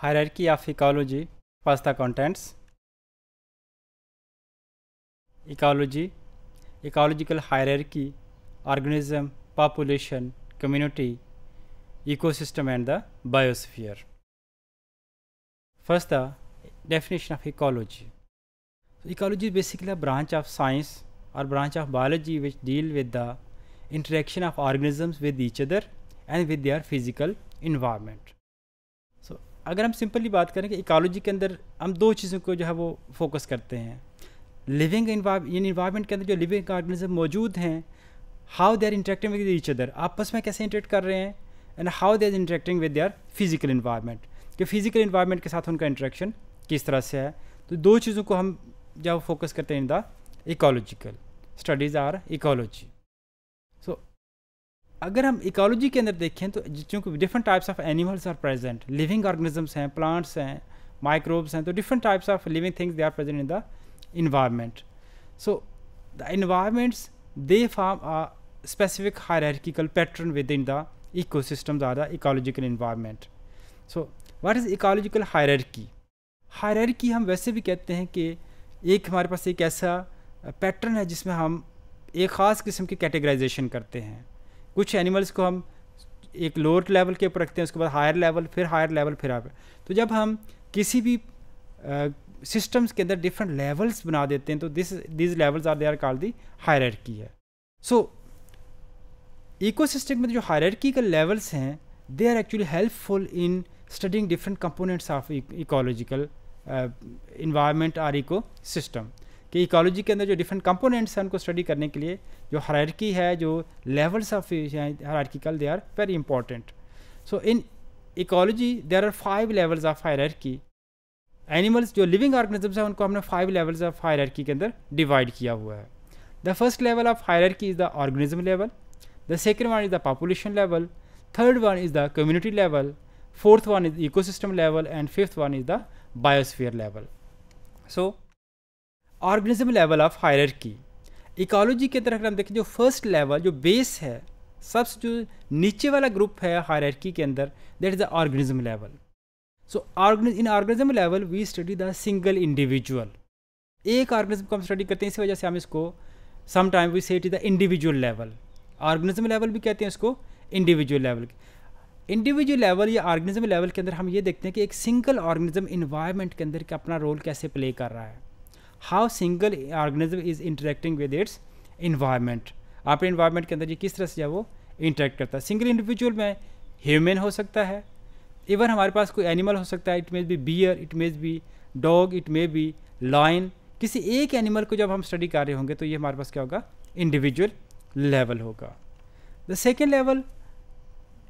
Hierarchy of ecology First the contents Ecology Ecological hierarchy Organism, population, community, ecosystem and the biosphere. First the definition of ecology. So, ecology is basically a branch of science or branch of biology which deal with the interaction of organisms with each other and with their physical environment. अगर हम simply बात करें कि ecology के अंदर हम दो चीज़ों को जो है वो फोकस करते हैं लिविंग इन्वायरमेंट के अंदर जो लिविंग ऑर्गेनिज्म मौजूद हैं how they are interacting with each other आपस में कैसे इंटरेक्ट कर रहे हैं and how they are interacting with their physical environment कि फिजिकल इन्वायरमेंट के साथ उनका इंटरेक्शन किस तरह से है तो दो चीज़ों को हम जब फोकस करते हैं in the ecological studies or ecology अगर हम इकोलॉजी के अंदर देखें तो चूँकि different types of animals are present living organisms हैं प्लांट्स हैं माइक्रोब्स हैं तो different types of living things they are present in the environment so the environments they form a pattern within the ecosystem or the ecological environment so what is ecological hierarchy hierarchy हम वैसे भी कहते हैं कि एक हमारे पास एक ऐसा पैटर्न है जिसमें हम एक ख़ास किस्म की कैटेगराइजेशन करते हैं कुछ एनिमल्स को हम एक लोअर लेवल के ऊपर रखते हैं उसके बाद हायर लेवल फिर हायर लेवल फिर आप तो जब हम किसी भी सिस्टम्स uh, के अंदर डिफरेंट लेवल्स बना देते हैं तो this this levels are they are called the hierarchy so system में जो का लेवल्स हैं they are actually helpful in studying different components of ecological environment or ecosystem कि इकोलॉजी के अंदर जो डिफरेंट कंपोनेंट्स हैं उनको स्टडी करने के लिए जो हरारकी है जो levels of hierarchical they are very important so in ecology there are five levels of hierarchy animals जो लिविंग ऑर्गेनिजम्स हैं उनको हमने फाइव लेवल्स ऑफ हरारकी के अंदर डिवाइड किया हुआ है the first level of hierarchy is the organism level the second one is the population level third one is the community level fourth one is ecosystem level and fifth one is the biosphere level so organism level of hierarchy ecology के अंदर अगर हम देखें जो first level जो base है सबसे जो नीचे वाला ग्रुप है हायरकी के अंदर that is the organism level so organism in organism level we study the single individual एक ऑर्गेनिज्म को हम स्टडी करते हैं इसी वजह से हम इसको some time we say it is the individual level organism level भी कहते हैं इसको इंडिविजुअल लेवल इंडिविजुअल लेवल या ऑर्गेनिज्म लेवल के अंदर हम ये देखते हैं कि एक सिंगल ऑर्गेनिज्म इन्वायरमेंट के अंदर के अपना रोल कैसे प्ले कर रहा है how single organism is interacting with its environment आपके इन्वायरमेंट के अंदर ये किस तरह से वो इंटरेक्ट करता है सिंगल इंडिविजुअल में ह्यूमन हो सकता है इवन हमारे पास कोई एनिमल हो सकता है it may be bear it may be dog it may be lion किसी एक एनिमल को जब हम स्टडी कर रहे होंगे तो ये हमारे पास क्या होगा इंडिविजुअल लेवल होगा the second level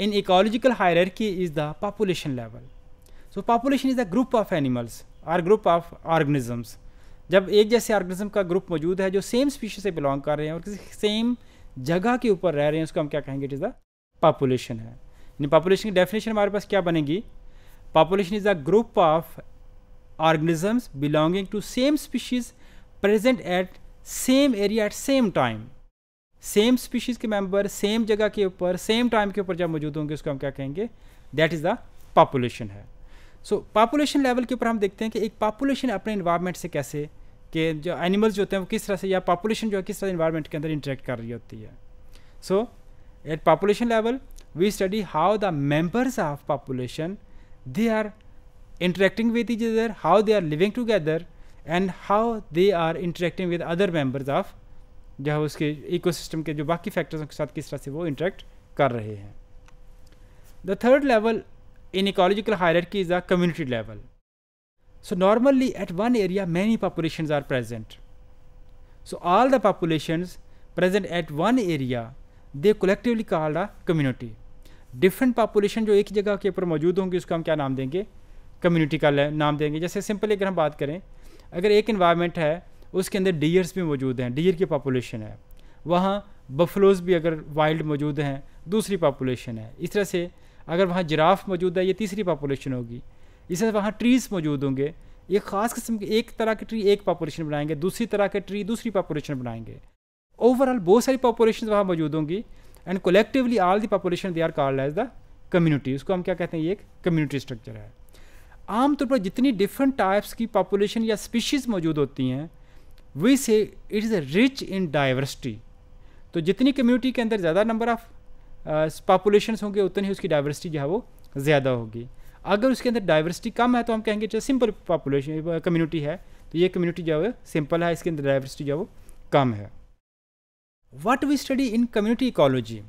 in ecological hierarchy is the population level so population is the group of animals or group of organisms जब एक जैसे ऑर्गेनिज्म का ग्रुप मौजूद है जो सेम स्पीशीज से बिलोंग कर रहे हैं और किसी सेम जगह के ऊपर रह रहे हैं उसको हम क्या कहेंगे इट इज़ द पॉपुलेशन है यानी पॉपुलेशन की डेफिनेशन हमारे पास क्या बनेगी population is the group of organisms belonging to same species present at same area at same time same species के मेंबर सेम जगह के ऊपर सेम टाइम के ऊपर जब मौजूद होंगे उसको हम क्या कहेंगे दैट इज़ द पॉपुलेशन है सो पॉपुलेशन लेवल के ऊपर हम देखते हैं कि एक पॉपुलेशन अपने इन्वायरमेंट से कैसे कि जो एनिमल्स जो होते हैं वो किस तरह से या पॉपुलेशन जो है किस तरह इन्वायरमेंट के अंदर इंटरेक्ट कर रही होती है so at population level we study how the members of population they are interacting with each other how they are living together and how they are interacting with other members of जो है उसके ecosystem के जो बाकी factors के साथ किस तरह से वो इंटरेक्ट कर रहे हैं the third level in ecological hierarchy is a community level. So normally at one area many populations are present. So all the populations present at one area they collectively called a community. Different population जो एक जगह के ऊपर मौजूद होंगी उसको हम क्या नाम देंगे कम्युनिटी का नाम देंगे जैसे सिंपल अगर हम बात करें अगर एक इन्वायरमेंट है उसके अंदर डियर्स भी मौजूद हैं डियर की पॉपुलेशन है वहाँ बफलोज भी अगर वाइल्ड मौजूद हैं दूसरी पॉपुलेशन है इस तरह से अगर वहाँ जिराफ मौजूद है ये तीसरी पॉपुलेशन होगी इसे वहाँ ट्रीज़ मौजूद होंगे ये ख़ास किस्म के एक तरह के ट्री एक पॉपुलेशन बनाएंगे दूसरी तरह के ट्री दूसरी पॉपुलेशन बनाएंगे ओवरऑल बहुत सारी पॉपुलेशन वहाँ मौजूद होंगी and collectively all the population they are called as the community उसको हम क्या कहते हैं ये एक कम्युनिटी स्ट्रक्चर है आमतौर पर जितनी डिफरेंट टाइप्स की पॉपुलेशन या स्पीशीज़ मौजूद होती हैं we say it is rich in diversity तो जितनी कम्युनिटी के अंदर ज़्यादा नंबर ऑफ़ पॉपुलेशंस होंगे उतनी ही उसकी डाइवर्सिटी जो है वो ज़्यादा होगी अगर उसके अंदर डाइवर्सिटी कम है तो हम कहेंगे जो सिंपल पॉपुलेशन कम्युनिटी है तो ये कम्युनिटी जो है सिंपल है इसके अंदर डाइवर्सिटी जो है वो कम है what we study in community ecology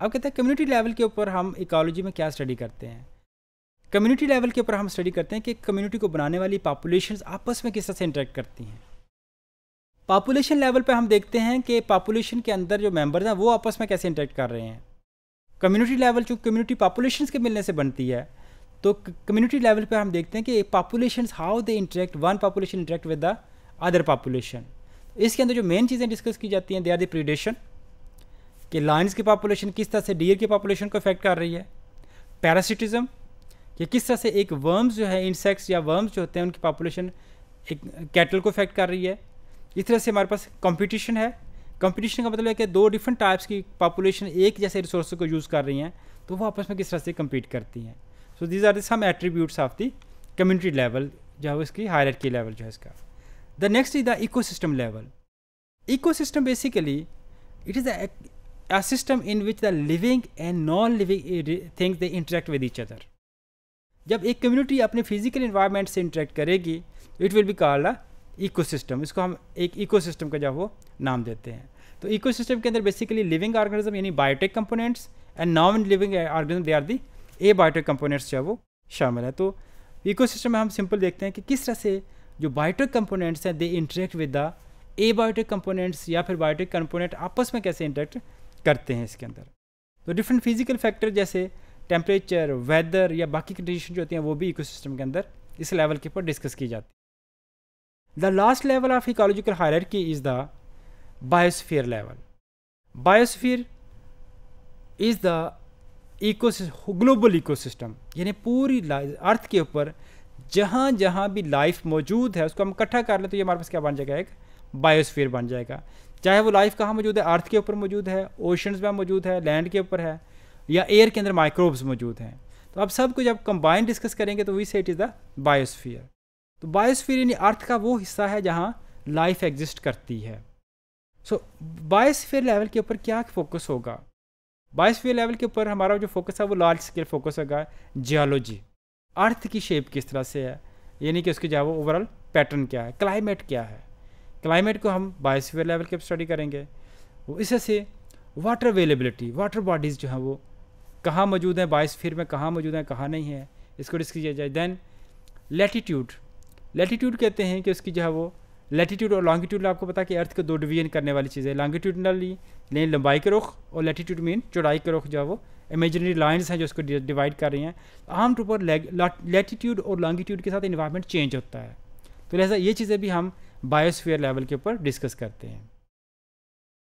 अब कहते हैं कम्युनिटी लेवल के ऊपर हम इकोलॉजी में क्या स्टडी करते हैं कम्युनिटी लेवल के ऊपर हम स्टडी करते हैं कि कम्युनिटी को बनाने वाली पॉपुलेशन आपस में किस तरह से इंटरेक्ट करती हैं पॉपुलेशन लेवल पर हम देखते हैं कि पॉपुलेशन के अंदर जो मेम्बर्स हैं वो आपस में कैसे इंटरेक्ट कर रहे हैं कम्युनिटी लेवल जो कम्युनिटी पॉपुलेशन के मिलने से बनती है तो कम्युनिटी लेवल पर हम देखते हैं कि population how they interact one population interact with the other population इसके अंदर जो मेन चीज़ें डिस्कस की जाती हैं दे आर द प्रीडेशन कि लाइन्स की पॉपुलेशन किस तरह से डियर की पॉपुलेशन को इफेक्ट कर रही है पैरासिटिज्म कि किस तरह से एक वर्म्स जो है इंसेक्ट्स या वर्म्स जो होते हैं उनकी पॉपुलेशन एक कैटल को इफेक्ट कर रही है इस तरह से हमारे पास कंपटीशन है कंपटीशन का मतलब है कि दो डिफरेंट टाइप्स की पॉपुलेशन एक जैसे रिसोर्स को यूज़ कर रही हैं तो वो आपस में किस तरह से कम्पीट करती हैं so these are some attributes of the community level जो है इसकी हायर की लेवल जो है इसका the next is the ecosystem level ecosystem basically it is a system in which the living and non living things they interact with each other जब एक community अपने physical environment से interact करेगी it will be called a ecosystem इसको हम एक ecosystem का जो वो नाम देते हैं तो इकोसिस्टम के अंदर बेसिकली लिविंग ऑर्गेनिज्म यानी biotic components and non living organism they are the abiotic components जो वो शामिल है तो इकोसिस्टम में हम सिंपल देखते हैं कि किस तरह से जो बायोटिक कंपोनेंट्स हैं they interact with the abiotic components या फिर बायोटिक कंपोनेंट आपस में कैसे इंटरेक्ट करते हैं इसके अंदर तो डिफरेंट फिजिकल फैक्टर जैसे टेम्परेचर वेदर या बाकी कंडीशन जो होती हैं वो भी इकोसिस्टम के अंदर इस लेवल के ऊपर डिस्कस की जाती है The last level of ecological hierarchy is the biosphere level. Biosphere is the ecosystem, global ecosystem, यानी पूरी अर्थ के ऊपर जहाँ जहाँ भी लाइफ मौजूद है उसको हम इकट्ठा कर लें तो ये हमारे पास क्या बन जाएगा एक बायोस्फीयर बन जाएगा चाहे वो लाइफ कहाँ मौजूद है अर्थ के ऊपर मौजूद है ओशंस में मौजूद है लैंड के ऊपर है या एयर के अंदर माइक्रोब्स मौजूद हैं तो अब सब कुछ अब कंबाइंड डिस्कस करेंगे तो we say it is the biosphere तो बायोस्फीयर यानी अर्थ का वो हिस्सा है जहाँ लाइफ एग्जिस्ट करती है सो बायोस्फीयर लेवल के ऊपर क्या फोकस होगा बायोस्फीयर लेवल के ऊपर हमारा जो फोकस है वो लार्ज स्केल फोकस होगा जियोलॉजी अर्थ की शेप किस तरह से है यानी कि उसके जो वो ओवरऑल पैटर्न क्या है क्लाइमेट क्या है क्लाइमेट को हम बायोस्फीयर लेवल के स्टडी करेंगे इससे वाटर अवेलेबिलिटी वाटर बॉडीज़ जो हैं वो कहाँ मौजूद हैं बायोस्फीयर में कहाँ मौजूद हैं कहाँ नहीं है इसको डिस्कस किया जाए देन लेटीट्यूड लेटीट्यूड कहते हैं कि उसकी जो है वो लेटीट्यूड और लॉन्गिट्यूड आपको पता कि अर्थ को दो डिवीजन करने वाली चीज़ें लॉन्गिट्यूडनली लेकिन लंबाई के रुख और लेटीट्यूड मीन चौड़ाई के रुख जो है वो इमेजनरी लाइन्स हैं जो उसको डिवाइड कर रही हैं आम तौर पर लेटीट्यूड और लॉन्गिट्यूड के साथ इन्वायरमेंट चेंज होता है तो लिहाजा ये चीज़ें भी हम बायोस्फीयर लेवल के ऊपर डिस्कस करते हैं